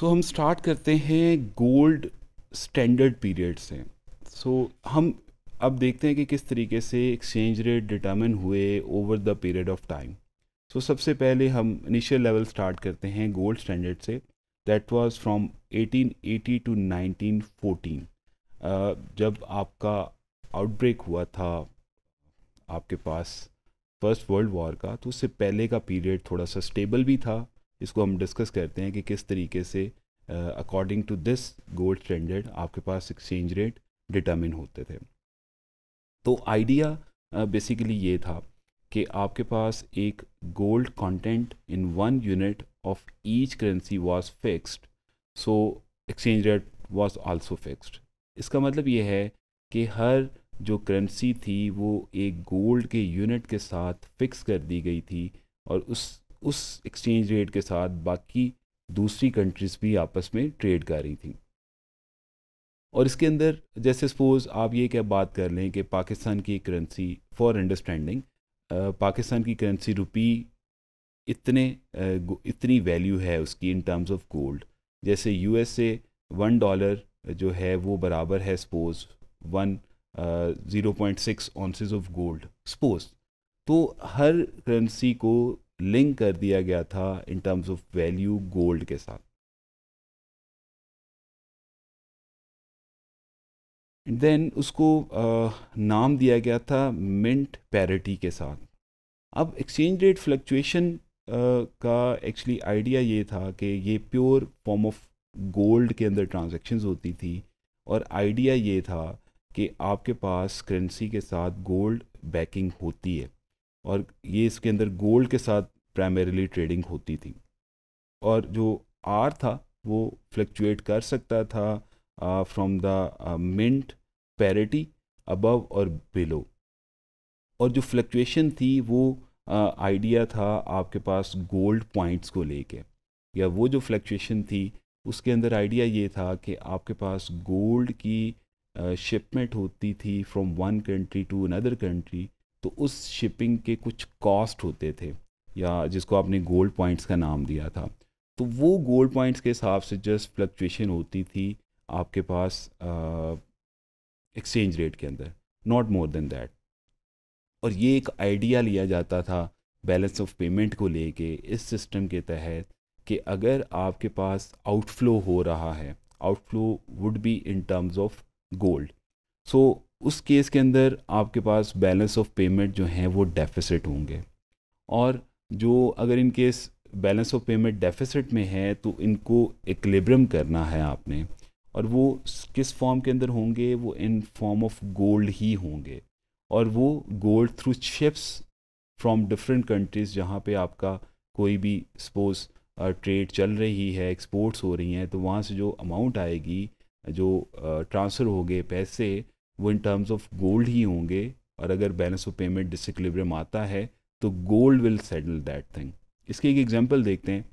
सो so, हम start करते हैं गोल्ड स्टैंडर्ड पीरियड से सो so, हम अब देखते हैं कि किस तरीके से एक्सचेंज रेट डिटर्मिन हुए over the period of time so सबसे पहले हम इनिशियल लेवल स्टार्ट करते हैं गोल्ड स्टैंडर्ड से that was from 1880 to 1914 uh, जब आपका आउटब्रेक हुआ था आपके पास फर्स्ट वर्ल्ड वॉर का तो उससे पहले का पीरियड थोड़ा सा स्टेबल भी था इसको हम डिस्कस करते हैं कि किस तरीके से according to this gold standard आपके पास एक्सचेंज रेट डिटर्मिन होते थे तो आइडिया बेसिकली ये था कि आपके पास एक gold content in one unit of each currency was fixed so exchange rate was also fixed इसका मतलब ये है कि हर जो करेंसी थी वो एक गोल्ड के यूनिट के साथ फिक्स कर दी गई थी और उस उस एक्सचेंज रेट के साथ बाकी दूसरी कंट्रीज़ भी आपस में ट्रेड कर रही थी और इसके अंदर जैसे सपोज़ आप ये क्या बात कर लें कि पाकिस्तान की करेंसी फॉर अंडरस्टैंडिंग पाकिस्तान की करेंसी रुपी इतने इतनी वैल्यू है उसकी इन टर्म्स ऑफ गोल्ड जैसे यूएसए वन डॉलर जो है वो बराबर है suppose one zero point six ounces of gold suppose तो हर करेंसी को लिंक कर दिया गया था in terms of value gold के साथ देन उसको आ, नाम दिया गया था मिंट पैरिटी के साथ अब एक्सचेंज रेट फ्लक्चुएशन का एक्चुअली आइडिया ये था कि ये प्योर फॉर्म ऑफ गोल्ड के अंदर ट्रांजेक्शन होती थी और आइडिया ये था कि आपके पास करेंसी के साथ गोल्ड बैकिंग होती है और ये इसके अंदर गोल्ड के साथ प्राइमरीली ट्रेडिंग होती थी और जो आर था वो फ्लक्चुएट कर सकता था from the mint parity above और बिलो और जो फ्लक्चुएशन थी वो आइडिया था आपके पास गोल्ड पॉइंट्स को लेके या वो जो फ्लक्चुएशन थी उसके अंदर आइडिया ये था कि आपके पास गोल्ड की शिपमेंट होती थी from one country to another country तो उस शिपिंग के कुछ कॉस्ट होते थे या जिसको आपने गोल्ड पॉइंट्स का नाम दिया था तो वो गोल्ड पॉइंट्स के हिसाब से जस्ट फ्लक्चुएशन होती थी आपके पास एक्सचेंज रेट के अंदर नॉट मोर देन दैट और ये एक आइडिया लिया जाता था बैलेंस ऑफ पेमेंट को लेके इस सिस्टम के तहत कि अगर आपके पास आउटफ्लो हो रहा है outflow would be in terms of gold so उस केस के अंदर आपके पास बैलेंस ऑफ पेमेंट जो हैं वो डेफिसिट होंगे और जो अगर in case balance of payment deficit में है तो इनको इक्लेब्रम करना है आपने और वो किस फॉर्म के अंदर होंगे वो इन फॉर्म ऑफ गोल्ड ही होंगे और वो gold through ships from different countries जहाँ पे आपका कोई भी सपोज़ ट्रेड चल रही है एक्सपोर्ट्स हो रही हैं तो वहाँ से जो अमाउंट आएगी जो ट्रांसफ़र हो गए पैसे वो इन टर्म्स ऑफ गोल्ड ही होंगे और अगर बैलेंस ऑफ पेमेंट डिसिक्लिब्रियम आता है तो gold will settle that thing इसकी एक एग्ज़ाम्पल देखते हैं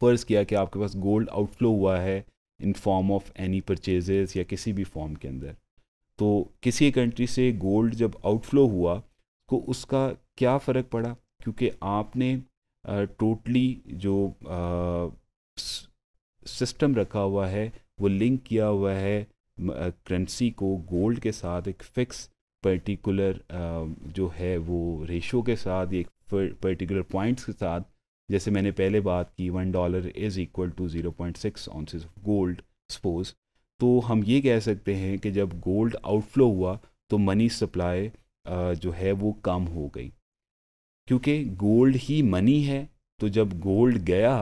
फर्ज किया कि आपके पास गोल्ड आउटफ्लो हुआ है in form of any purchases या किसी भी फॉर्म के अंदर तो किसी कंट्री से गोल्ड जब आउटफ्लो हुआ तो उसका क्या फ़र्क पड़ा क्योंकि आपने टोटली जो सिस्टम रखा हुआ है वो लिंक किया हुआ है करेंसी को गोल्ड के साथ एक फिक्स पर्टिकुलर जो है वो रेशो के साथ एक पर्टिकुलर पॉइंट्स के साथ जैसे मैंने पहले बात की one dollar is equal to zero point six ounces of gold suppose तो हम ये कह सकते हैं कि जब गोल्ड आउटफ्लो हुआ तो मनी सप्लाई जो है वो कम हो गई क्योंकि गोल्ड ही मनी है तो जब गोल्ड गया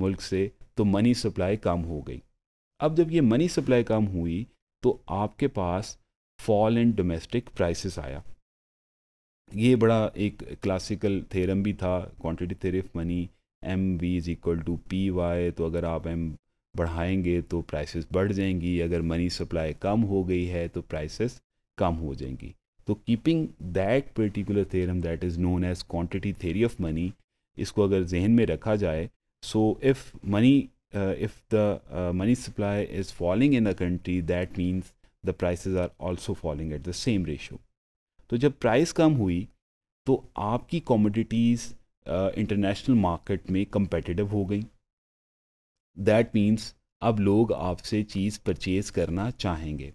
मुल्क से तो मनी सप्लाई कम हो गई अब जब ये मनी सप्लाई कम हुई तो आपके पास फॉल इन डोमेस्टिक प्राइसेस आया ये बड़ा एक क्लासिकल थेरम भी था quantity theory of money M V is equal to P Y तो अगर आप एम बढ़ाएंगे तो प्राइसेस बढ़ जाएंगी अगर मनी सप्लाई कम हो गई है तो प्राइसेस कम हो जाएंगी तो keeping that particular theorem that is known as quantity theory of money इसको अगर जहन में रखा जाए so if money uh, if the uh, money supply is falling in a country that means the prices are also falling at the same ratio तो जब price कम हुई तो आपकी कॉमोडिटीज़ इंटरनेशनल मार्केट में कंपेटिटिव हो गई दैट मीन्स अब लोग आपसे चीज़ परचेज करना चाहेंगे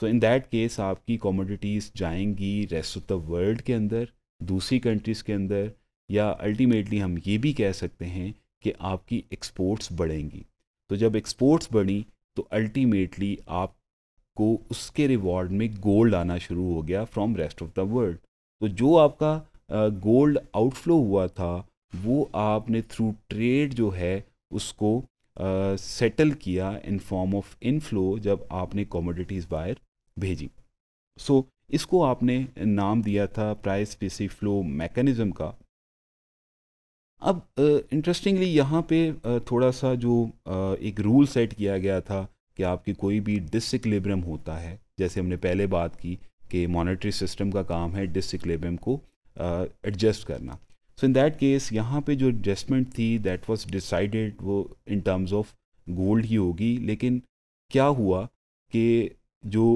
सो इन दैट केस आपकी कॉमोडिटीज़ जाएंगी रेस्ट ऑफ द वर्ल्ड के अंदर दूसरी कंट्रीज़ के अंदर या अल्टीमेटली हम ये भी कह सकते हैं कि आपकी एक्सपोर्ट्स बढ़ेंगी तो जब एक्सपोर्ट्स बढ़ी तो अल्टीमेटली आपको उसके रिवॉर्ड में गोल्ड आना शुरू हो गया from rest of the world तो जो आपका गोल्ड uh, आउटफ्लो हुआ था वो आपने थ्रू ट्रेड जो है उसको सेटल uh, किया इन फॉर्म ऑफ इनफ्लो जब आपने कॉमोडिटीज़ बाहर भेजी सो so, इसको आपने नाम दिया था प्राइस स्पेसिक फ्लो मैकेनिज़्म का अब इंटरेस्टिंगली यहाँ पे थोड़ा सा जो एक रूल सेट किया गया था कि आपकी कोई भी डिसिक्लेब्रम होता है जैसे हमने पहले बात की कि मॉनेटरी सिस्टम का काम है डिसिक्लेब्रम को एडजस्ट करना सो इन दैट केस यहाँ पे जो एडजस्टमेंट थी दैट वाज डिसाइडेड वो इन टर्म्स ऑफ गोल्ड ही होगी लेकिन क्या हुआ कि जो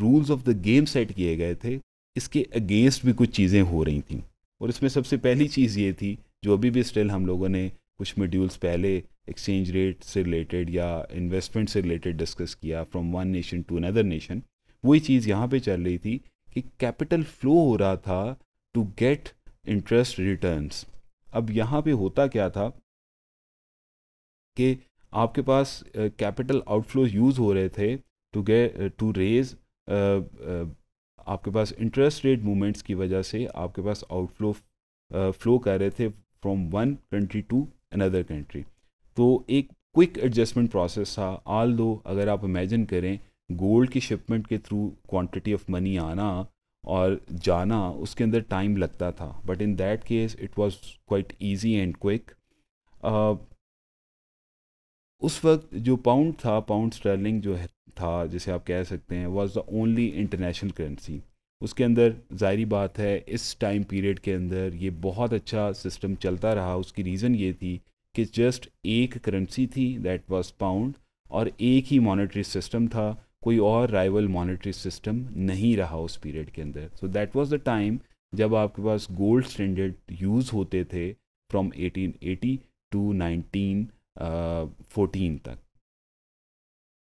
rules of the game set किए गए थे इसके अगेंस्ट भी कुछ चीज़ें हो रही थी और इसमें सबसे पहली चीज़ ये थी जो अभी भी स्टिल हम लोगों ने कुछ मेड्यूल्स पहले एक्सचेंज रेट से रिलेटेड या इन्वेस्टमेंट से रिलेटेड डिस्कस किया from one nation to another nation वही चीज़ यहाँ पे चल रही थी कि कैपिटल फ्लो हो रहा था टू गेट इंटरेस्ट रिटर्न्स अब यहाँ पे होता क्या था कि आपके पास कैपिटल आउटफ्लो यूज़ हो रहे थे टू गेट टू रेज आपके पास इंटरेस्ट रेट मूवमेंट्स की वजह से आपके पास आउटफ्लो फ्लो कर रहे थे from one country to another country तो एक क्विक एडजस्टमेंट प्रोसेस था आल दो अगर आप इमेजिन करें गोल्ड की शिपमेंट के थ्रू क्वांटिटी ऑफ मनी आना और जाना उसके अंदर टाइम लगता था but in that case it was quite easy and quick उस वक्त जो पाउंड था पाउंड स्टर्लिंग जो है था जिसे आप कह सकते हैं was the only international currency उसके अंदर ज़ाहरी बात है इस टाइम पीरियड के अंदर ये बहुत अच्छा सिस्टम चलता रहा उसकी रीज़न ये थी कि जस्ट एक करेंसी थी दैट वाज पाउंड और एक ही मॉनेटरी सिस्टम था कोई और राइवल मॉनेटरी सिस्टम नहीं रहा उस पीरियड के अंदर so that was the time जब आपके पास गोल्ड स्टैंडर्ड यूज़ होते थे फ्रॉम 1880 टू नाइनटीन फोर्टीन तक